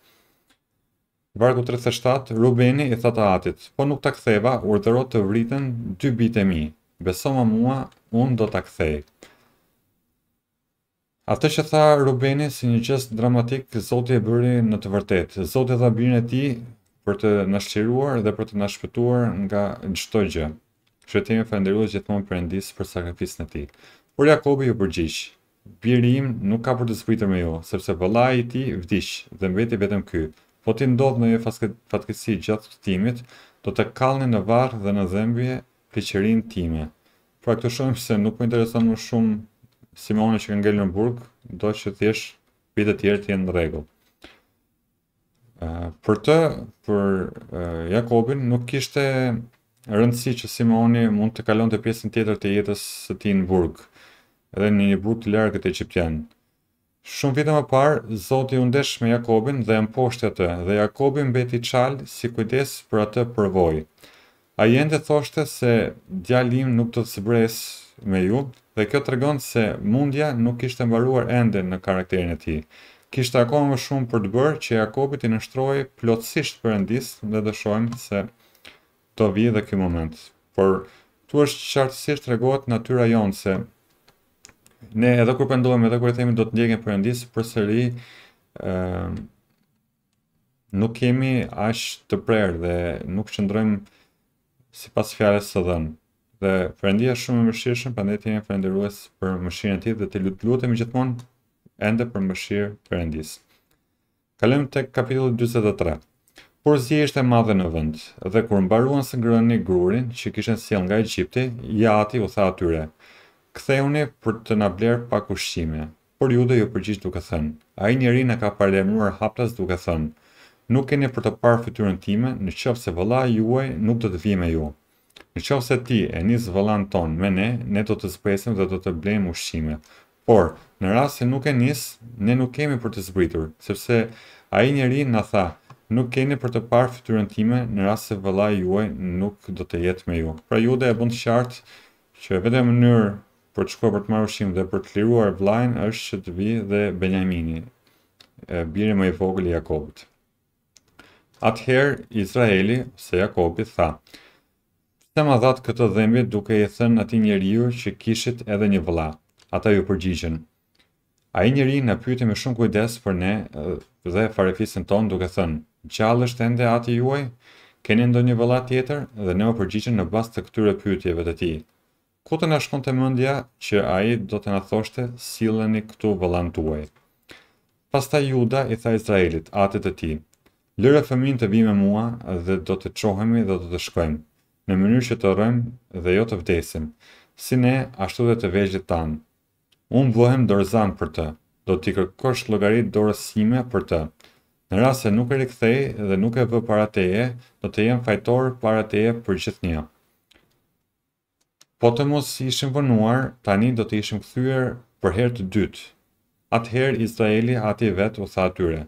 Vargu 37, Rubeni i thata atit, po nuk ta ktheva, urdhëro të vriten dy bitë e mi. Besoma mua unë do të kthej. Atë që tha Rubeni si një qësë dramatik, Zoti e bëri në të vërtet. Zoti dha birin e ti për të nashqiruar dhe për të nashpëtuar nga gjithë të gjë. e falenderuar gjithmonë për endis për sakrafis e ti. Por Jakobi ju përgjish, birë im nuk ka për të zbritër me jo, sepse vëllai i ti vdish dhe mbeti vetëm ky. Po ti ndodhë në e fatkesi gjatë të timit, do të kallni në varr dhe në dhembje pëqerin time. Pra këtë shumë se nuk po intereson më shumë Simone që kanë ngellë në burg, do që thjesht pitë të tjerë të jenë në regullë. Uh, për të, për uh, Jakobin, nuk kishte rëndësi që Simoni mund të kalon të pjesën tjetër të jetës së ti në burg, edhe në një burg të lërë këtë Egyptian. Shumë vite më parë, Zoti u ndesh me Jakobin dhe e mposhtja dhe Jakobin beti qalë si kujdes për atë përvojë. A jende thoshte se djalim nuk të të sëbres me ju, dhe kjo të regon se mundja nuk ishte mbaruar ende në karakterin e ti. Kishte akoma më shumë për të bërë që Jakobit i nështroj plotësisht për endis dhe dëshojmë se të vi dhe kjo moment. Por tu është qartësisht regot natyra jonë se ne edhe kur pëndohem edhe kur e themi do të ndjekin për endis për sëri uh, nuk kemi ashtë të prerë dhe nuk qëndrojmë si pas fjales së dhenë. Dhe përëndia shumë më mëshirëshën, përëndia të jemi përëndirues për mëshirën ti dhe të lutë lutë më gjithmonë endë për mëshirë përëndis. Kalem të kapitullit 23. Por zje ishte madhe në vënd, dhe kur mbaruan së ngrënë një grurin që kishen si nga i qipti, ati u tha atyre, këthe për të nabler pak ushqime, por ju dhe ju përgjish duke thënë, a i njerin e ka parlemur haptas duke thënë, nuk keni për të parë fytyrën time, në qëfë se vëllai juaj nuk do të vijë me ju. Në qëfë se ti e nis vëllain tonë me ne, ne do të zbresim dhe do të blejmë ushqime. Por, në rast se nuk e nis, ne nuk kemi për të zbritur, sepse ai njeri na tha, nuk keni për të parë fytyrën time, në rrasë se vëllai juaj nuk do të jetë me ju. Pra dhe e bën të qartë që vetëm mënyrë për të shkuar për të marrë ushqim dhe për të liruar vllain është që të vi dhe Benjamini. Bire më i vogël i Jakobit. Atëherë Izraeli se Jakobi tha: se ma dhatë këtë dhëmbë duke i thënë atij njeriu që kishit edhe një vëlla." Ata ju përgjigjen. Ai njeri në pyeti me shumë kujdes për ne eh, dhe farefisin ton duke thënë: "Gjallë është ende ati juaj? Keni ndonjë vëlla tjetër?" Dhe ne u përgjigjen në bazë të këtyre pyetjeve të tij. Ku të na shkonte mendja që ai do të na thoshte silleni këtu vëllan tuaj. Pastaj Juda i tha Izraelit, atit të ti Lëre fëmin të vijë me mua dhe do të qohemi dhe do të shkojmë, në mënyrë që të rëm dhe jo të vdesim, si ne ashtu dhe të vegjël tanë. Unë vëhem dorëzan për të, do t'i kërkosh logarit dorësime për të. Në rrasë se nuk e rikthej dhe nuk e vë para teje, do të jem fajtor para teje për gjithë një. Po të mos ishim vënuar, tani do të ishim këthyër për herë të dytë. Atëherë Izraeli ati vetë u tha atyre,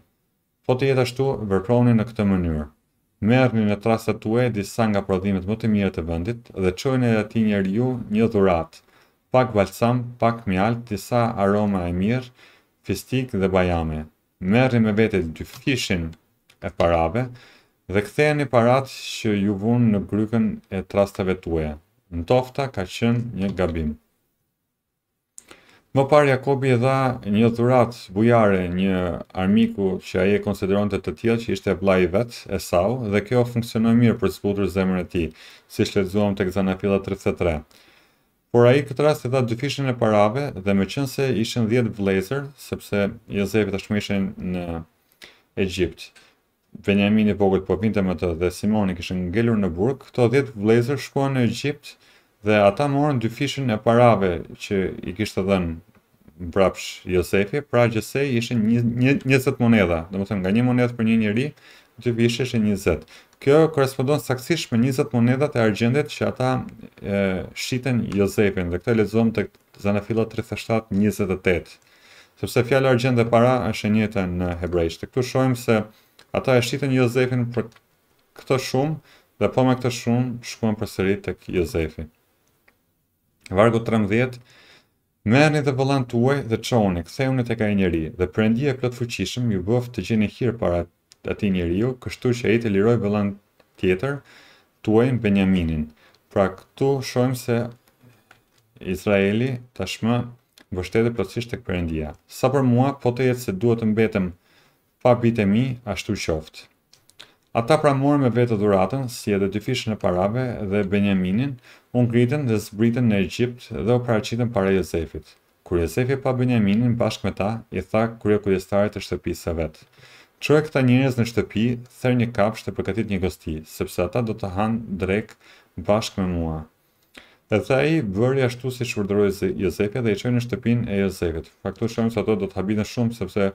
Po të jetë ashtu, vërproni në këtë mënyrë. Merrni në të tuaja disa nga prodhimet më të mira të vendit dhe çojini në atë njeriu një dhuratë, pak balsam, pak mjalt, disa aroma e mirë, fistik dhe bajame. Merrni me vete dy fishin e parave dhe ktheni parat që ju vunë në grykën e trastave tuaja. tofta ka qenë një gabim. Më parë Jakobi e dha një dhurat bujare një armiku që aje konsideron të të tjilë që ishte vla i vetë, Esau, dhe kjo funksionoi mirë për zbutur zemër e ti, si shletëzuam të këzana fila 33. Por aji këtë rast e dha dyfishin e parave dhe me qënë se ishen 10 vlezër, sepse Jozefi të shmishen në Egjipt. Benjamin i vogët po vinte më të dhe Simoni kishën ngellur në burg, këto 10 vlezër shkuan në Egjipt, dhe ata morën dy fishën e parave që i kishtë dhenë brapsh Josefi, pra gjësej ishe një, një, 20 moneda, dhe më thëmë nga një monedë për një njëri, dy fishë ishe 20. Kjo korespondon saksish me 20 monedat e argjendit që ata e, shiten Josefin, dhe këta e lezom të zanafila 37-28, sepse fjallë argjend dhe para është e njëta në hebrejsh. Të këtu shojmë se ata e shiten Josefin për këtë shumë, dhe po me këtë shumë shkuen për sërit të Josefin. Vargu 13 Merrni dhe vëllan tuaj dhe çohuni, të tek ai njeriu. Dhe Perëndia e plot fuqishëm ju bof të gjeni hir para atij njeriu, kështu që ai të liroj vëllan tjetër tuaj Benjaminin. Pra këtu shohim se Izraeli tashmë vështetë plotësisht tek Perëndia. Sa për mua, po të jetë se duhet të mbetem pa bitë mi, ashtu qoftë. Ata pra morën me vetë dhuratën, si edhe dy fishën e parave dhe Benjaminin, unë gritën dhe zbritën në Egjipt dhe u paracitën para Josefit. Kur Josefi pa Benjaminin bashkë me ta, i tha kërë kujestarit të shtëpi së vetë. Qërë këta njërez në shtëpi, thërë një kapsh të përkatit një gosti, sepse ata do të hanë drek bashkë me mua. E tha i bërë ashtu si shvërdëroj Josefi dhe i qojnë në shtëpin e Josefit. Faktu shumë se ato do të habinë shumë, sepse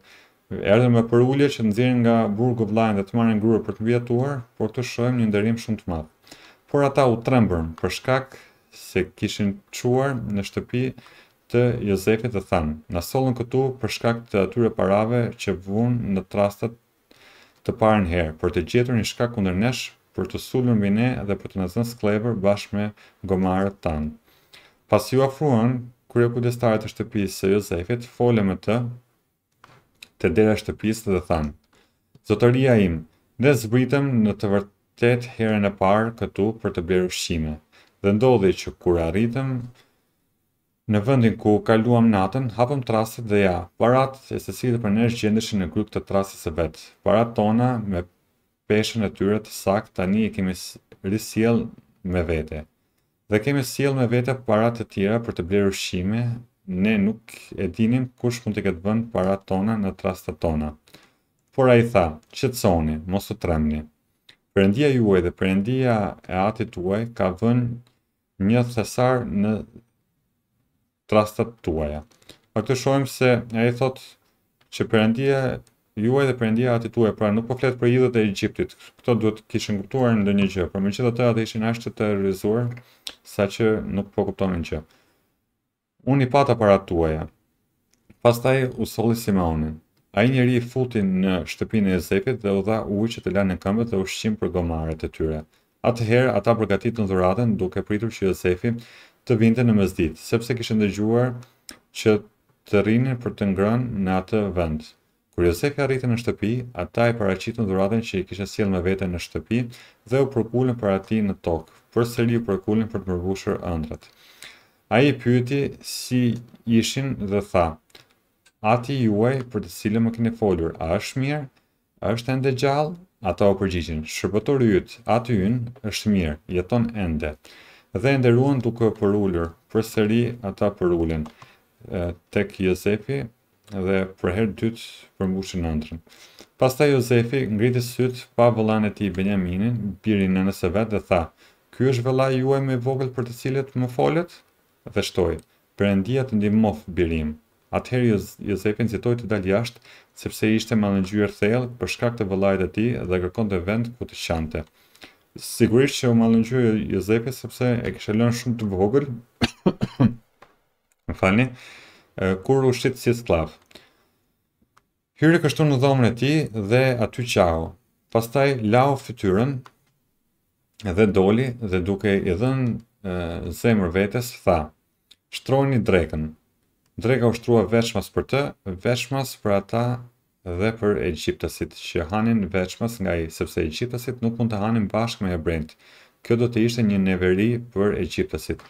Erdhëm me për ulje që nxjerrin nga burgu vllajën dhe të marrin grua për të vjetuar, por të shohim një ndërim shumë të madh. Por ata u trembën për shkak se kishin çuar në shtëpi të Jozefit të thanë, në solën këtu për shkak të atyre parave që vunë në trastat të parën herë, për të gjetur një shkak kundër nesh, për të sulën ne dhe për të nëzën sklever bashkë me gomarët tan. tanë. Pas ju afruan, kërë e të shtëpisë së Jozefit, fole me të, të dera shtëpisë dhe thanë, Zotëria im, ne zbritëm në të vërtet herën e parë këtu për të bërë ushqime, dhe ndodhi që kur arritëm, Në vendin ku kaluam natën, hapëm traset dhe ja, parat e se si dhe për nërë gjendëshin në grup të trasës së vetë. Parat tona me peshen e tyre të sak, tani e kemi risiel me vete. Dhe kemi siel me vete parat të tjera për të blerë ushqime ne nuk e dinim kush mund të ketë bën para tona në trastat tona. Por ai tha, "Qetsoni, mos u tremni. Perëndia juaj dhe Perëndia e Atit tuaj ka vënë një thesar në trastat tuaja." Pra këtë shohim se ai thotë që Perëndia juaj dhe Perëndia e Atit tuaj pra nuk po flet për idhët e Egjiptit. Kto duhet të kishin kuptuar ndonjë gjë, por meqenëse ata ishin ashtë të rrezuar saqë nuk po kuptonin gjë unë i pat aparat tuaja. Pastaj u soli Simonin, A i njeri i futin në shtëpin e Ezekit dhe u dha ujë që të lanë në këmbët dhe u shqim për gomaret e tyre. Atëherë, ata përgatit në dhuratën duke pritur që Ezefi të vinte në mëzdit, sepse kishë ndëgjuar që të rinin për të ngrën në atë vend. Kër Josefi arriti në shtëpi, ata i paraqitën dhuratën që i kishte sjellë me vete në shtëpi dhe u përkullin para tij në tokë. Përsëri u përkullin për të mbushur ëndrat. A i pyti si ishin dhe tha, ati juaj për të cilë më keni folur, a është mirë, është ende gjallë, ata o përgjigjen, shërbëtor yt, aty jynë është mirë, jeton ende. Dhe nderuan duke për ullur, për sëri ata për ullin, tek Jozefi dhe për herë dytë për mbushin andrën. Pasta Jozefi ngriti sytë pa e i Benjaminin, birin në nëse vetë dhe tha, Ky është vëllai juaj më i vogël për të cilët më folët? dhe "Perëndia të ndihmoft birim." Atëherë Josefin nxitoi të dalë jashtë, sepse ishte mallëngjyer thellë për shkak të vëllait të tij dhe kërkonte vend ku të qante. Sigurisht që u mallëngjoi Josepi sepse e kishte lënë shumë të vogël. Më falni. Kur u shit si sklav. Hyri kështu në dhomën e tij dhe aty qau. Pastaj lau fytyrën dhe doli dhe duke i dhënë zemër vetes tha: shtroni drekën. Dreka u shtrua veçmas për të, veçmas për ata dhe për Egjiptasit, që hanin veçmas nga i, sepse Egjiptasit nuk mund të hanin bashkë me e brendë. Kjo do të ishte një neveri për Egjiptasit.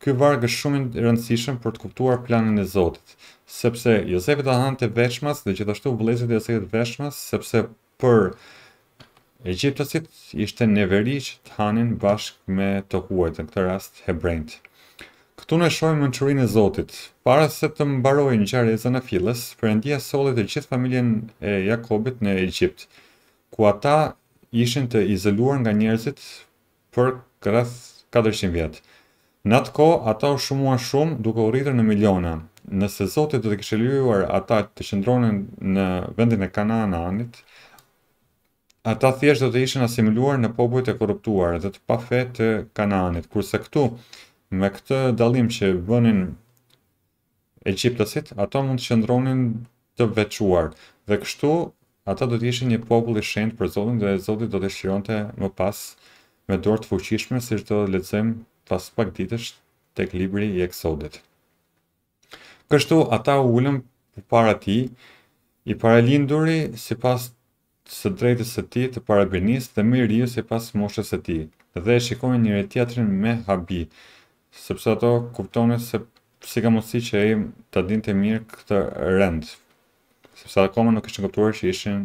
Ky varg është shumë i rëndësishëm për të kuptuar planin e Zotit, sepse Jozefi do hante veçmas dhe gjithashtu vëllezërit e të veçmas, sepse për Egjiptasit ishte neveri që të hanin bashkë me të huajt, në këtë rast hebrejt këtu në shojmë në qërinë e Zotit. Para se të mbarojnë qarezën në filës, përëndia solit të gjithë familjen e Jakobit në Egjipt, ku ata ishin të izoluar nga njerëzit për kërëth 400 vjetë. Në atë ko, ata u shumuan shumë duke u rritër në miliona. Nëse Zotit dhe kështë lujuar ata të qëndronin në vendin e kana në anit, ata thjesht do të ishin asimiluar në pobojt e korruptuar dhe të pafe të kananit, kurse këtu, me këtë dalim që bënin Egjiptasit, ato mund të qëndronin të vequar. Dhe kështu, ata do të ishin një popull i shenjt për Zotin dhe Zoti do të shironte më pas me dorë të fuqishme, siç do të lexojmë pas pak ditësh tek libri i Eksodit. Kështu ata u ulën para ti, i paralinduri si pas së drejtës së ti të parabinis dhe mirë rjus si pas moshës së ti, dhe e shikojnë njëre tjetërin me habi, sepse ato kuptonin se si ka mundësi që ai ta dinte mirë këtë rend. Sepse koma nuk ishin kuptuar që ishin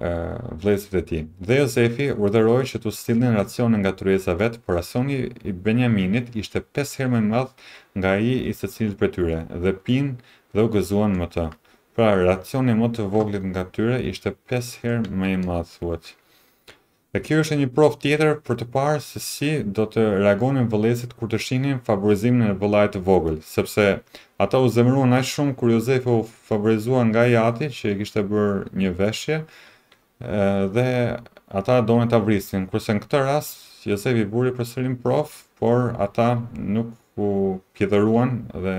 ë uh, vëllezërit e tij. Dhe Josefi urdhëroi që të sillnin racionin nga tryeza vet, por asoni i Benjaminit ishte 5 herë më i madh nga ai i secilit prej tyre dhe pin dhe u gëzuan më të. Pra racioni më të voglit nga tyre ishte 5 herë më i madh thuhet. ë Dhe kjo është një prof tjetër për të parë se si do të reagonin vëllezërit kur të shihnin favorizimin e vëllait të vogël, sepse ata u zemëruan aq shumë kur Jozefi u favorizua nga jati që i kishte bërë një veshje, dhe ata donin ta vrisin. Kurse në këtë rast Jozefi buri përsërim prof, por ata nuk u pjetëruan dhe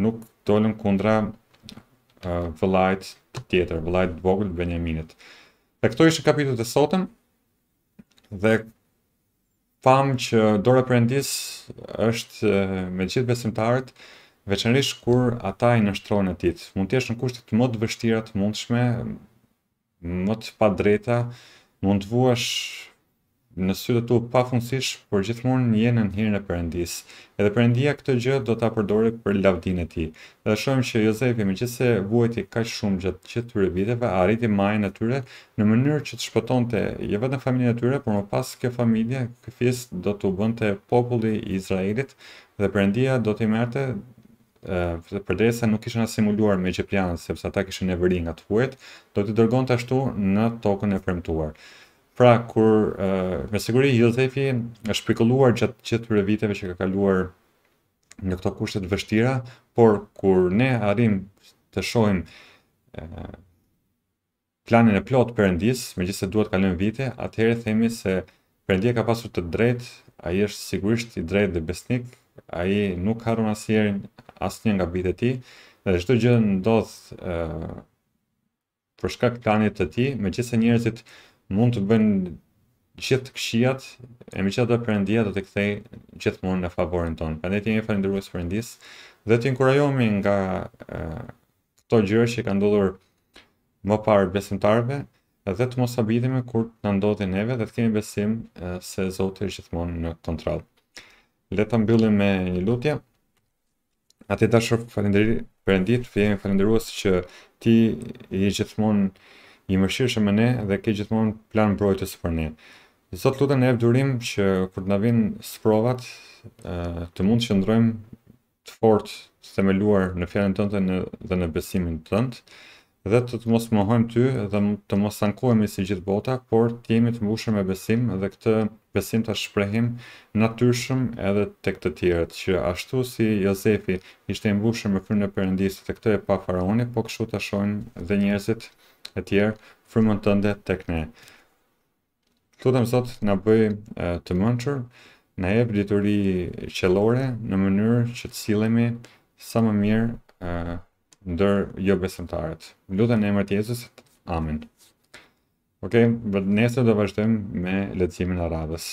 nuk dolën kundra vëllait tjetër, vëllait të vogël Benjaminit. Dhe këto ishte kapitullet e sotëm dhe pam që dora përëndis është me gjithë besimtarët veçanërisht kur ata i nështrojnë e titë. Mund të jeshtë në kushtet më të vështirat mundshme, më të pa drejta, mund të vuash në sytë të tu pa funësish, por gjithmonë një në në hirën e përëndis. Edhe përëndia këtë gjë do të apërdore për lavdin e ti. Edhe shohim që Jozefi me gjithse kaq i ka shumë gjatë që viteve, arriti a rriti e tyre në mënyrë që të shpëtonte të jo vetëm vetë në familje e tyre, por më pas kjo familje, fis do të bënte të populli i Izraelit, dhe përëndia do të i merte dhe nuk ishën asimuluar me Gjeplianës, sepse ata kishin e nga të do t'i dërgonte ashtu në tokën e premtuar. Pra kur uh, me siguri Josefi është shpikulluar gjatë këtyre viteve që ka kaluar në këto kushte të vështira, por kur ne arrim të shohim uh, planin e plot perëndis, megjithëse duhet të vite, atëherë themi se perëndia ka pasur të a ai është sigurisht i drejtë dhe besnik, ai nuk harun rënë asë asnjë nga vitet e tij, dhe çdo gjë ndodh ë uh, për shkak të planit të tij, megjithëse njerëzit mund të bëjnë gjithë këshiat, e mi qatë dhe përëndia dhe të këthej gjithë mund në favorin tonë. Për të jemi falin dërgjës përëndis, dhe të inkurajomi nga uh, këto gjërë që i ka ndodhur më parë besimtarve, dhe të mos abidhime kur të në neve dhe të kemi besim uh, se zote i gjithë mund në këton tralë. Leta mbyllim me një lutja. Ate të shërë falin përëndit, jemi falin që ti i gjithë mund i mëshirshëm me ne dhe ke gjithmonë plan mbrojtës për ne. Zot lutem ne durim që kur të na vinë sprovat, të mund të qëndrojmë të fortë, të themeluar në fjalën tënde dhe në besimin tënd dhe të të mos mohojmë ty dhe të mos sankohemi si gjithë bota, por të jemi të mbushur me besim dhe këtë besim të shprehim natyrshëm edhe tek të tjerët, që ashtu si Jozefi ishte i mbushur me frymën e Perëndisë tek të e pa faraoni, po kështu ta shohin dhe njerëzit e tjerë frymën tënde tek ne. Tutem sot na bëj të mençur, na jep dituri qellore në mënyrë që të sillemi sa më mirë ndër jo besimtarët. Lutem në emër të Jezusit. Amen. Okej, okay, nesër do vazhdojmë me leximin e radhës.